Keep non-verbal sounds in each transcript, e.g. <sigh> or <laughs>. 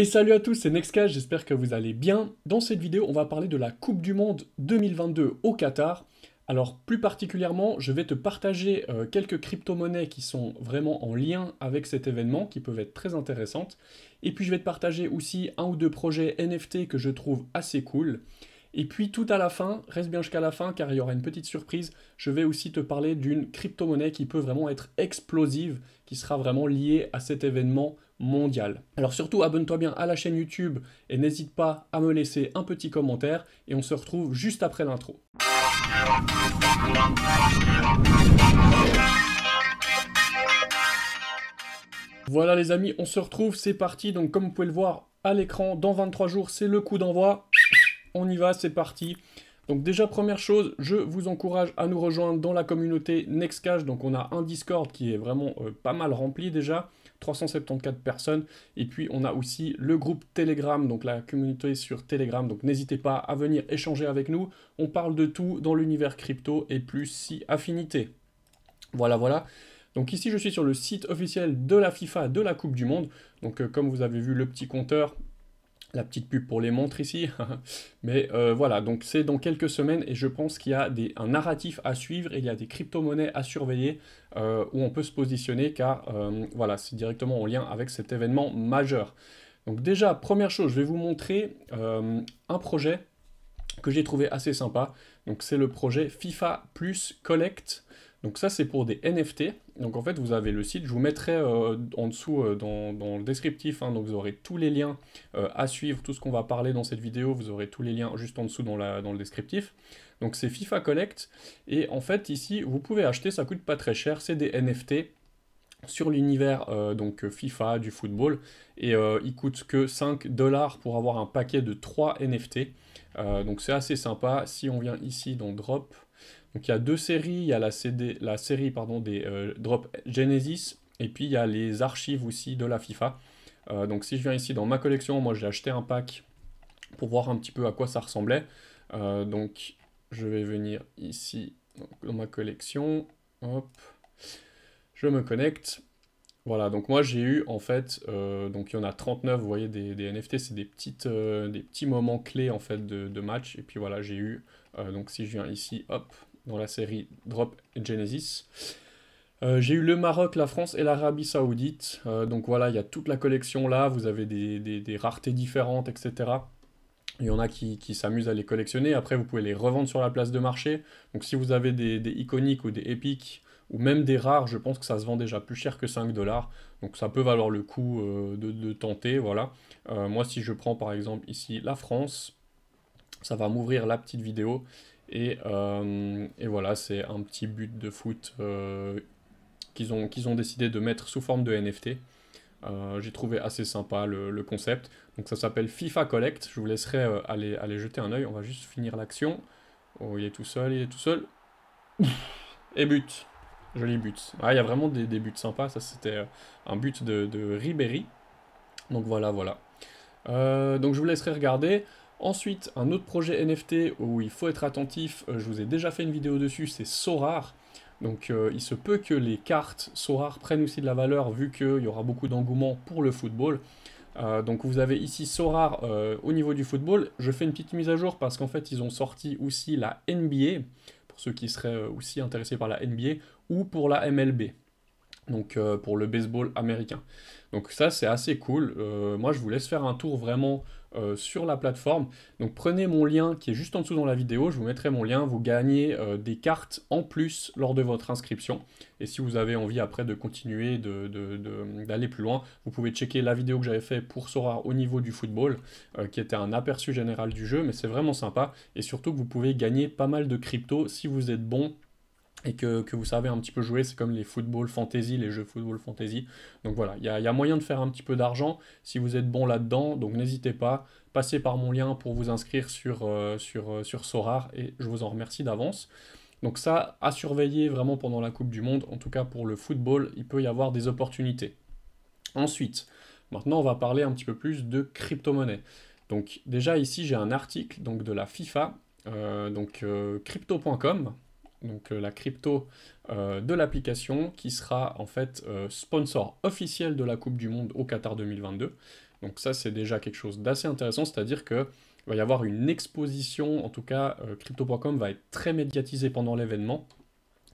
Et salut à tous, c'est Nexca, j'espère que vous allez bien. Dans cette vidéo, on va parler de la Coupe du Monde 2022 au Qatar. Alors plus particulièrement, je vais te partager euh, quelques crypto-monnaies qui sont vraiment en lien avec cet événement, qui peuvent être très intéressantes. Et puis je vais te partager aussi un ou deux projets NFT que je trouve assez cool. Et puis tout à la fin, reste bien jusqu'à la fin car il y aura une petite surprise, je vais aussi te parler d'une crypto-monnaie qui peut vraiment être explosive, qui sera vraiment liée à cet événement mondial. Alors surtout abonne-toi bien à la chaîne YouTube et n'hésite pas à me laisser un petit commentaire et on se retrouve juste après l'intro. Voilà les amis, on se retrouve, c'est parti. Donc comme vous pouvez le voir à l'écran, dans 23 jours, c'est le coup d'envoi on y va, c'est parti. Donc déjà, première chose, je vous encourage à nous rejoindre dans la communauté Nextcash. Donc on a un Discord qui est vraiment euh, pas mal rempli déjà, 374 personnes. Et puis on a aussi le groupe Telegram, donc la communauté sur Telegram. Donc n'hésitez pas à venir échanger avec nous. On parle de tout dans l'univers crypto et plus si affinité. Voilà, voilà. Donc ici, je suis sur le site officiel de la FIFA de la Coupe du Monde. Donc euh, comme vous avez vu, le petit compteur, la petite pub pour les montres ici. <laughs> Mais euh, voilà, donc c'est dans quelques semaines et je pense qu'il y a des, un narratif à suivre et il y a des crypto-monnaies à surveiller euh, où on peut se positionner car euh, voilà, c'est directement en lien avec cet événement majeur. Donc déjà, première chose, je vais vous montrer un projet que j'ai trouvé assez sympa. Donc c'est le projet FIFA Plus Collect. Donc ça c'est pour des NFT. Donc en fait, vous avez le site. Je vous mettrai euh, en dessous euh, dans, le descriptif. Hein. donc vous aurez tous les liens euh, à suivre, tout ce qu'on va parler dans cette vidéo. Vous aurez tous les liens juste en dessous dans, dans le descriptif. Donc c'est FIFA Collect. Et en fait, ici, vous pouvez acheter. Ça coûte pas très cher. C'est des NFT sur l'univers donc FIFA du football et euh, il coûte que 5 dollars pour avoir un paquet de 3 NFT donc c'est assez sympa si on vient ici dans drop donc il y a deux séries, il y a la, CD, la série pardon, des euh, Drop Genesis et puis il y a les archives aussi de la FIFA. Euh, donc si je viens ici dans ma collection, moi j'ai acheté un pack pour voir un petit peu à quoi ça ressemblait. Euh, donc je vais venir ici dans ma collection, hop, je me connecte. Voilà, donc moi j'ai eu en fait, donc il y en a 39, vous voyez, des, des NFT, c'est des, petites, des petits moments clés en fait de, match. Et puis voilà, j'ai eu, donc si je viens ici, hop, dans la série Drop Genesis. Euh, j'ai eu le Maroc, la France et l'Arabie Saoudite. Euh, donc voilà, il y a toute la collection là. Vous avez des, raretés différentes, etc. Il y en a qui, qui s'amusent à les collectionner. Après, vous pouvez les revendre sur la place de marché. Donc si vous avez des, iconiques ou des épiques ou même des rares, je pense que ça se vend déjà plus cher que 5 dollars. Donc ça peut valoir le coup euh, de, de, tenter. Voilà. moi, si je prends par exemple ici la France, ça va m'ouvrir la petite vidéo euh, et, voilà, c'est un petit but de foot euh, qu'ils ont, qu'ils ont décidé de mettre sous forme de NFT. Euh, j'ai trouvé assez sympa le, concept. Donc ça s'appelle FIFA Collect. Je vous laisserai aller, aller, jeter un oeil. On va juste finir l'action. Oh, il est tout seul, il est tout seul. Et but. Joli but. Ah, il y a vraiment des, des buts sympas. Ça, c'était un but de, de, Ribéry. Donc voilà, voilà. donc je vous laisserai regarder. Ensuite, un autre projet NFT où il faut être attentif, euh, je vous ai déjà fait une vidéo dessus, c'est Sorar. Donc euh, il se peut que les cartes Sorar prennent aussi de la valeur vu qu'il y aura beaucoup d'engouement pour le football. Euh, donc vous avez ici Sorar au niveau du football. Je fais une petite mise à jour parce qu'en fait ils ont sorti aussi la NBA, pour ceux qui seraient aussi intéressés par la NBA, ou pour la MLB. Donc pour le baseball américain. Donc ça c'est assez cool. moi je vous laisse faire un tour vraiment euh, sur la plateforme. Donc prenez mon lien qui est juste en dessous dans la vidéo, je vous mettrai mon lien, vous gagnez euh, des cartes en plus lors de votre inscription. Et si vous avez envie après de continuer, d'aller plus loin, vous pouvez checker la vidéo que j'avais fait pour Sora au niveau du football, euh, qui était un aperçu général du jeu, mais c'est vraiment sympa. Et surtout que vous pouvez gagner pas mal de crypto si vous êtes bon et que, vous savez un petit peu jouer, c'est comme les football fantasy, les jeux football fantasy. Donc voilà, il y a, moyen de faire un petit peu d'argent si vous êtes bon là-dedans, donc n'hésitez pas, passez par mon lien pour vous inscrire sur, euh, sur, euh, sur Sorar, et je vous en remercie d'avance. Donc ça, à surveiller vraiment pendant la Coupe du Monde, en tout cas pour le football, il peut y avoir des opportunités. Ensuite, maintenant on va parler un petit peu plus de crypto-monnaie. Donc déjà ici j'ai un article donc, de la FIFA, euh, donc crypto.com, donc euh, la crypto euh, de l'application, qui sera en fait euh, sponsor officiel de la Coupe du Monde au Qatar 2022. Donc ça, c'est déjà quelque chose d'assez intéressant, c'est-à-dire qu'il va y avoir une exposition, en tout cas, crypto.com va être très médiatisé pendant l'événement,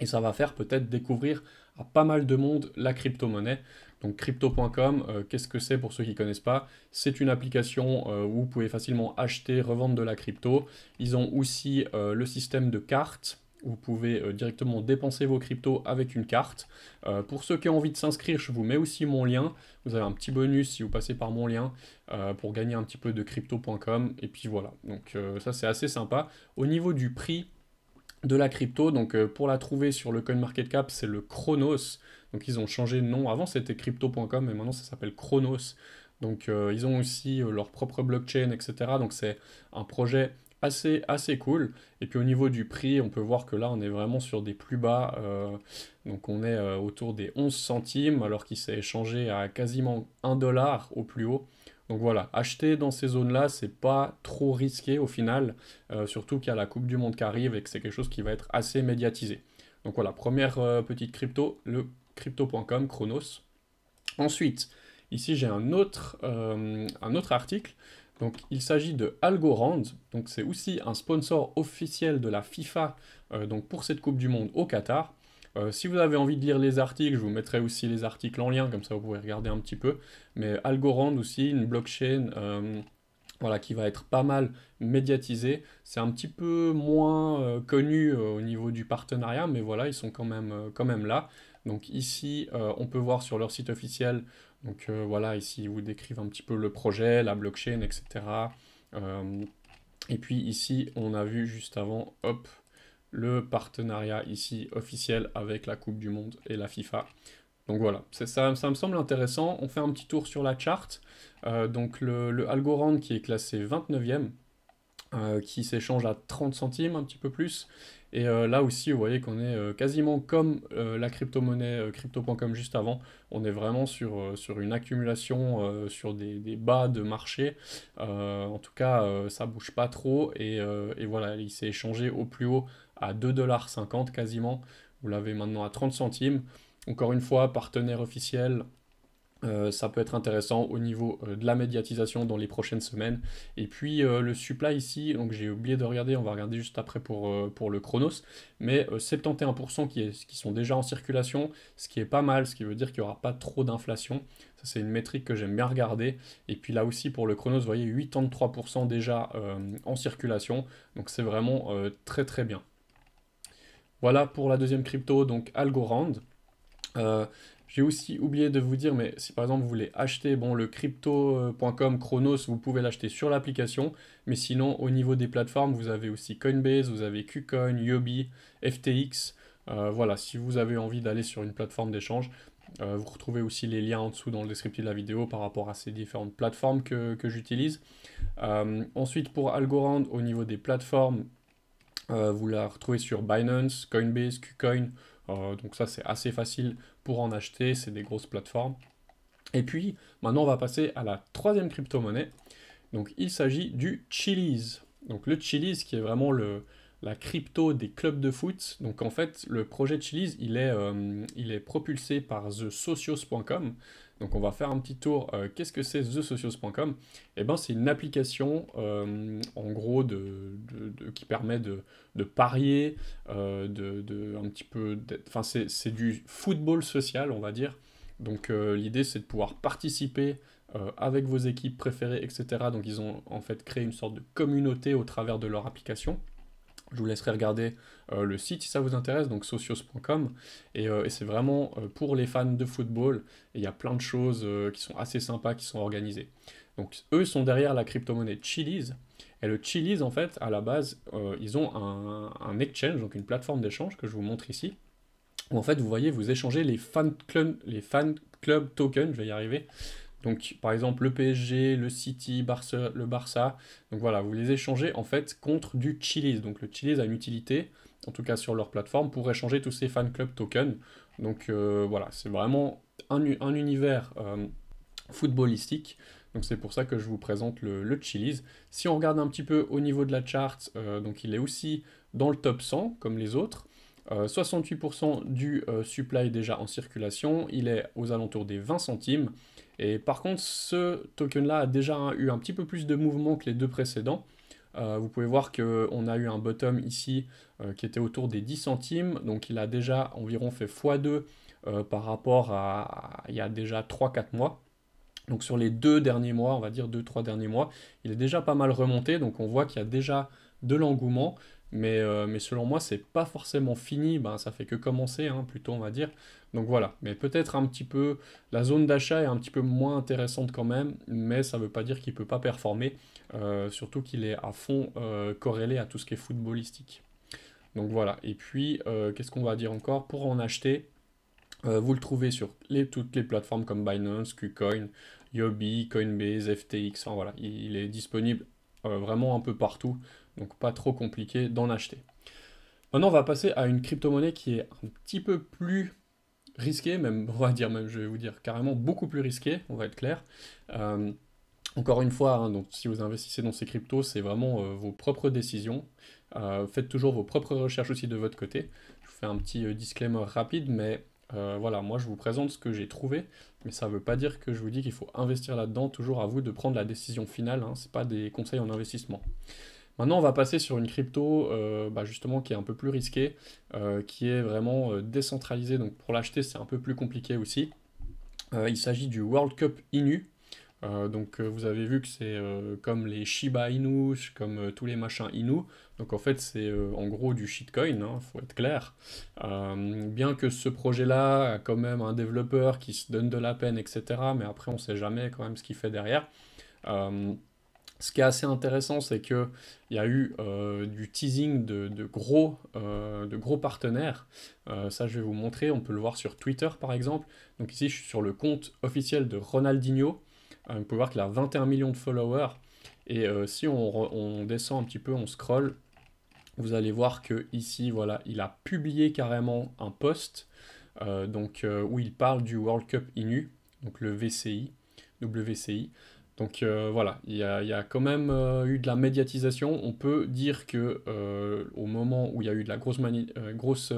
et ça va faire peut-être découvrir à pas mal de monde la crypto-monnaie. Donc crypto.com, qu'est-ce que c'est pour ceux qui ne connaissent pas C'est une application où vous pouvez facilement acheter, revendre de la crypto. Ils ont aussi le système de cartes vous pouvez euh, directement dépenser vos cryptos avec une carte. Euh, pour ceux qui ont envie de s'inscrire, je vous mets aussi mon lien. Vous avez un petit bonus si vous passez par mon lien euh, pour gagner un petit peu de crypto.com. Et puis voilà, donc ça c'est assez sympa. Au niveau du prix, de la crypto. Donc pour la trouver sur le CoinMarketCap, c'est le Chronos. Donc ils ont changé de nom. Avant c'était crypto.com et maintenant ça s'appelle Chronos. Donc ils ont aussi leur propre blockchain, etc. Donc c'est un projet assez, assez cool. Et puis au niveau du prix, on peut voir que là, on est vraiment sur des plus bas. Euh, donc on est euh, autour des 11 centimes, alors qu'il s'est échangé à quasiment 1 dollar au plus haut. Donc voilà, acheter dans ces zones-là, c'est pas trop risqué au final, euh, surtout qu'il y a la Coupe du Monde qui arrive et que c'est quelque chose qui va être assez médiatisé. Donc voilà, première petite crypto, le crypto.com, Chronos. Ensuite, ici j'ai un, autre, un autre article donc il s'agit de Algorand, donc c'est aussi un sponsor officiel de la FIFA euh, donc pour cette Coupe du Monde au Qatar. Euh, si vous avez envie de lire les articles, je vous mettrai aussi les articles en lien, comme ça vous pouvez regarder un petit peu. Mais Algorand aussi, une blockchain euh, voilà, qui va être pas mal médiatisée. C'est un petit peu moins connu au niveau du partenariat, mais voilà, ils sont quand même, quand même là. Donc ici, on peut voir sur leur site officiel donc euh, voilà, ici, ils vous décrivent un petit peu le projet, la blockchain, etc. Euh, et puis ici, on a vu juste avant, hop, le partenariat ici officiel avec la Coupe du Monde et la FIFA. Donc voilà, ça, ça me semble intéressant. On fait un petit tour sur la charte. Euh, donc le, le Algorand qui est classé 29e, euh, qui s'échange à 30 centimes, un petit peu plus. Et euh, là aussi, vous voyez qu'on est euh, quasiment comme la crypto-monnaie crypto.com juste avant. On est vraiment sur, sur une accumulation, sur des, des, bas de marché. en tout cas, ça bouge pas trop. Et, et voilà, il s'est échangé au plus haut à 2,50$ quasiment. Vous l'avez maintenant à 30 centimes. Encore une fois, partenaire officiel, euh, ça peut être intéressant au niveau euh, de la médiatisation dans les prochaines semaines. Et puis euh, le supply ici, donc j'ai oublié de regarder, on va regarder juste après pour, pour le Chronos, mais 71% qui, qui, sont déjà en circulation, ce qui est pas mal, ce qui veut dire qu'il n'y aura pas trop d'inflation. Ça c'est une métrique que j'aime bien regarder. Et puis là aussi pour le Chronos, vous voyez 83% déjà en circulation, donc c'est vraiment très très bien. Voilà pour la deuxième crypto, donc Algorand. J'ai aussi oublié de vous dire, mais si par exemple vous voulez acheter bon, le crypto.com Chronos, vous pouvez l'acheter sur l'application. Mais sinon, au niveau des plateformes, vous avez aussi Coinbase, vous avez KuCoin, Yobi, FTX. Euh, voilà, si vous avez envie d'aller sur une plateforme d'échange, euh, vous retrouvez aussi les liens en dessous dans le descriptif de la vidéo par rapport à ces différentes plateformes que, j'utilise. Euh, ensuite, pour Algorand, au niveau des plateformes, vous la retrouvez sur Binance, Coinbase, KuCoin, euh, donc ça, c'est assez facile pour en acheter, c'est des grosses plateformes. Et puis, maintenant, on va passer à la troisième crypto-monnaie. Donc, il s'agit du Chili's. Donc, le Chili's qui est vraiment le, la crypto des clubs de foot. Donc, en fait, le projet Chili's, il est, euh, il est propulsé par thesocios.com. Donc on va faire un petit tour. Euh, qu'est-ce que c'est thesocios.com Eh ben c'est une application euh, en gros qui permet de, parier, euh, de, un petit peu. Enfin c'est du football social on va dire. Donc l'idée c'est de pouvoir participer avec vos équipes préférées etc. Donc ils ont en fait créé une sorte de communauté au travers de leur application. Je vous laisserai regarder euh, le site si ça vous intéresse, donc socios.com. Euh, et, c'est vraiment euh, pour les fans de football. Et il y a plein de choses qui sont assez sympas qui sont organisées. Donc eux sont derrière la crypto-monnaie Chili's. Et le Chili's, en fait, à la base, ils ont un, exchange, donc une plateforme d'échange que je vous montre ici. Où en fait, vous voyez, vous échangez les fan club, les fan club tokens, je vais y arriver, donc, par exemple, le PSG, le City, le Barça. Donc voilà, vous les échangez en fait contre du Chili's. Donc le Chili's a une utilité, en tout cas sur leur plateforme, pour échanger tous ces fan club tokens. Donc euh, voilà, c'est vraiment un, univers euh, footballistique. Donc c'est pour ça que je vous présente le, le Chili's. Si on regarde un petit peu au niveau de la charte, euh, donc il est aussi dans le top 100 comme les autres. 68% du supply supply déjà en circulation, il est aux alentours des 20 centimes. Et par contre, ce token-là a déjà eu un petit peu plus de mouvement que les deux précédents. Euh, vous pouvez voir qu'on a eu un bottom ici euh, qui était autour des 10 centimes, donc il a déjà environ fait x2 euh, par rapport à, il y a déjà 3-4 mois. Donc sur les deux derniers mois, on va dire 2-3 derniers mois, il est déjà pas mal remonté, donc on voit qu'il y a déjà de l'engouement. Euh, mais, selon moi, c'est pas forcément fini, ben, ça fait que commencer, hein, plutôt on va dire. Donc voilà, mais peut-être un petit peu, la zone d'achat est un petit peu moins intéressante quand même, mais ça ne veut pas dire qu'il ne peut pas performer, euh, surtout qu'il est à fond euh, corrélé à tout ce qui est footballistique. Donc voilà, et puis qu'est-ce qu'on va dire encore Pour en acheter, vous le trouvez sur toutes les plateformes comme Binance, KuCoin, Yobi, Coinbase, FTX, enfin voilà, il est disponible euh, vraiment un peu partout, donc pas trop compliqué d'en acheter. Maintenant, on va passer à une crypto-monnaie qui est un petit peu plus risquée, même, on va dire, même, je vais vous dire carrément beaucoup plus risquée, on va être clair. Euh, encore une fois, hein, donc, si vous investissez dans ces cryptos, c'est vraiment euh, vos propres décisions. faites toujours vos propres recherches aussi de votre côté. Je vous fais un petit disclaimer rapide, mais euh, voilà, moi je vous présente ce que j'ai trouvé, mais ça ne veut pas dire que je vous dis qu'il faut investir là-dedans, toujours à vous de prendre la décision finale, hein, ce n'est pas des conseils en investissement. Maintenant, on va passer sur une crypto euh, bah, justement qui est un peu plus risquée, euh, qui est vraiment décentralisée, donc pour l'acheter c'est un peu plus compliqué aussi. il s'agit du World Cup Inu. Euh, donc euh, vous avez vu que c'est euh, comme les Shiba Inu, comme tous les machins Inu. Donc en fait c'est en gros du shitcoin, il hein, faut être clair. bien que ce projet-là a quand même un développeur qui se donne de la peine, etc. Mais après on ne sait jamais quand même ce qu'il fait derrière. ce qui est assez intéressant, c'est qu'il y a eu du teasing gros, de gros partenaires. ça, je vais vous montrer. On peut le voir sur Twitter, par exemple. Donc ici, je suis sur le compte officiel de Ronaldinho vous euh, pouvez voir qu'il a 21 millions de followers. Et euh, si on, descend un petit peu, on scroll, vous allez voir que ici, voilà, il a publié carrément un post euh, donc, où il parle du World Cup INU, donc le VCI, WCI. Donc voilà, il y, a, quand même eu de la médiatisation. On peut dire que au moment où il y a eu de la grosse, grosse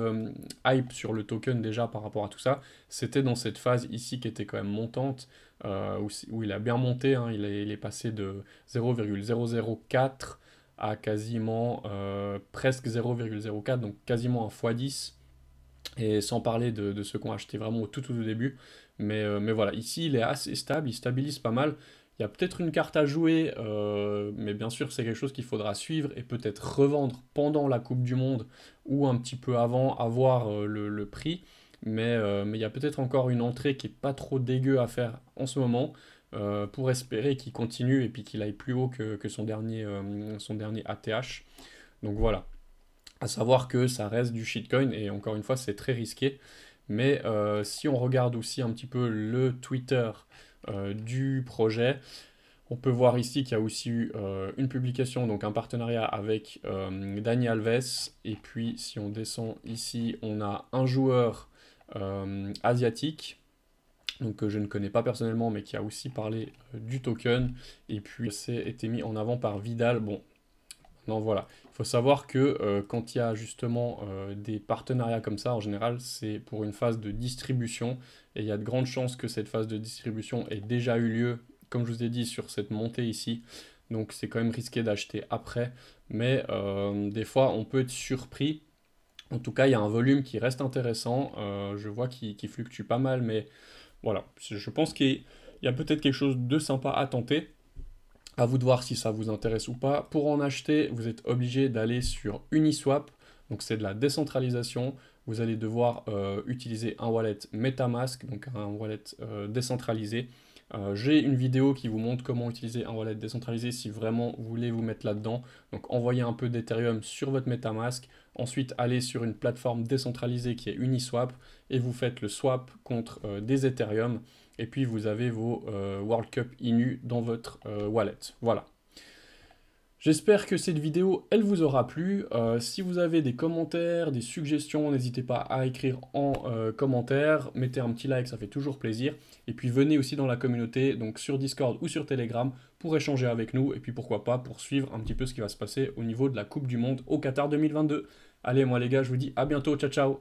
hype sur le token déjà par rapport à tout ça, c'était dans cette phase ici qui était quand même montante. Euh, où, il a bien monté. Hein. il, est, passé de 0,004 à quasiment euh, presque 0,04, donc quasiment un x10. Et sans parler de, ce qu'on a acheté vraiment au tout, tout, début. Euh, mais, voilà, ici il est assez stable, il stabilise pas mal. Il y a peut-être une carte à jouer, mais bien sûr c'est quelque chose qu'il faudra suivre et peut-être revendre pendant la Coupe du Monde ou un petit peu avant, avoir le, prix. Euh, mais il y a peut-être encore une entrée qui n'est pas trop dégueu à faire en ce moment euh, pour espérer qu'il continue et puis qu'il aille plus haut que, son, dernier, euh, son dernier ATH. Donc voilà. À savoir que ça reste du shitcoin et encore une fois c'est très risqué. Mais si on regarde aussi un petit peu le Twitter du projet, on peut voir ici qu'il y a aussi eu une publication, donc un partenariat avec Daniel Alves. Et puis si on descend ici, on a un joueur euh, asiatique, donc que je ne connais pas personnellement, mais qui a aussi parlé euh, du token, et puis c'est été mis en avant par Vidal. Bon, non, voilà. Il faut savoir que euh, quand il y a justement des partenariats comme ça, en général, c'est pour une phase de distribution. Et il y a de grandes chances que cette phase de distribution ait déjà eu lieu, comme je vous ai dit, sur cette montée ici. Donc c'est quand même risqué d'acheter après. Mais des fois, on peut être surpris en tout cas, il y a un volume qui reste intéressant. Euh, je vois qu'il fluctue pas mal, mais voilà. Je pense qu'il y a peut-être quelque chose de sympa à tenter. À vous de voir si ça vous intéresse ou pas. Pour en acheter, vous êtes obligé d'aller sur Uniswap. Donc c'est de la décentralisation. Vous allez devoir euh, utiliser un wallet MetaMask, donc un wallet euh, décentralisé. Euh, j'ai une vidéo qui vous montre comment utiliser un wallet décentralisé si vraiment vous voulez vous mettre là-dedans. Donc envoyez un peu d'Ethereum sur votre Metamask, ensuite allez sur une plateforme décentralisée qui est Uniswap et vous faites le swap contre euh, des Ethereum et puis vous avez vos euh, World Cup INU dans votre wallet. Voilà. J'espère que cette vidéo, elle vous aura plu. Euh, si vous avez des commentaires, des suggestions, n'hésitez pas à écrire en euh, commentaire. Mettez un petit like, ça fait toujours plaisir. Et puis venez aussi dans la communauté, donc sur Discord ou sur Telegram, pour échanger avec nous. Et puis pourquoi pas, pour suivre un petit peu ce qui va se passer au niveau de la Coupe du Monde au Qatar 2022. Allez, moi les gars, je vous dis à bientôt. Ciao, ciao